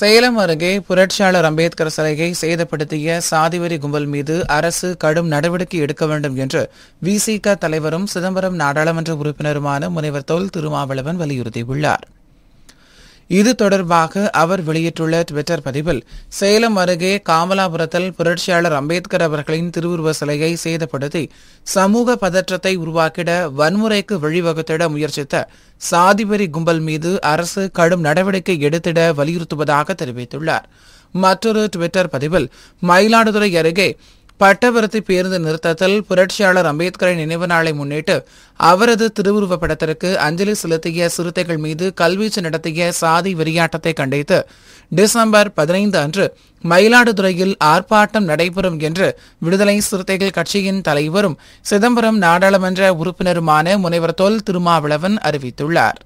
சேலம் அருகே புரட்சியாளர் அம்பேத்கர் சிலையை சேதப்படுத்திய சாதிவரி கும்பல் மீது அரசு கடும் நடவடிக்கை எடுக்க வேண்டும் என்று விசிக தலைவரும் சிதம்பரம் நாடாளுமன்ற உறுப்பினருமான முனைவர் தொல் திருமாவளவன் வலியுறுத்தியுள்ளார் இது தொடர்பாக அவர் வெளியிட்டுள்ள டுவிட்டர் பதிவில் சேலம் அருகே காமலாபுரத்தில் புரட்சியாளர் அம்பேத்கர் அவர்களின் திருவுருவ சிலையை சேதப்படுத்தி சமூக பதற்றத்தை உருவாக்கிட வன்முறைக்கு வழிவகுத்திட முயற்சித்த சாதிபெரி கும்பல் மீது அரசு கடும் நடவடிக்கை எடுத்திட வலியுறுத்துவதாக தெரிவித்துள்ளார் மற்றொரு டுவிட்டர் பதிவில் மயிலாடுதுறை அருகே பட்டபுரத்தை பேருந்து நிறுத்தத்தில் புரட்சியாளர் அம்பேத்கரின் நினைவு நாளை முன்னிட்டு அவரது திருவுருவ படத்திற்கு அஞ்சலி செலுத்திய சிறுத்தைகள் மீது கல்வீச்சு நடத்திய சாதி வெறியாட்டத்தை கண்டித்து டிசம்பர் பதினைந்து அன்று மயிலாடுதுறையில் ஆர்ப்பாட்டம் நடைபெறும் என்று விடுதலை சிறுத்தைகள் கட்சியின் தலைவரும் சிதம்பரம் நாடாளுமன்ற உறுப்பினருமான முனைவர் தொல் திருமாவளவன் அறிவித்துள்ளார்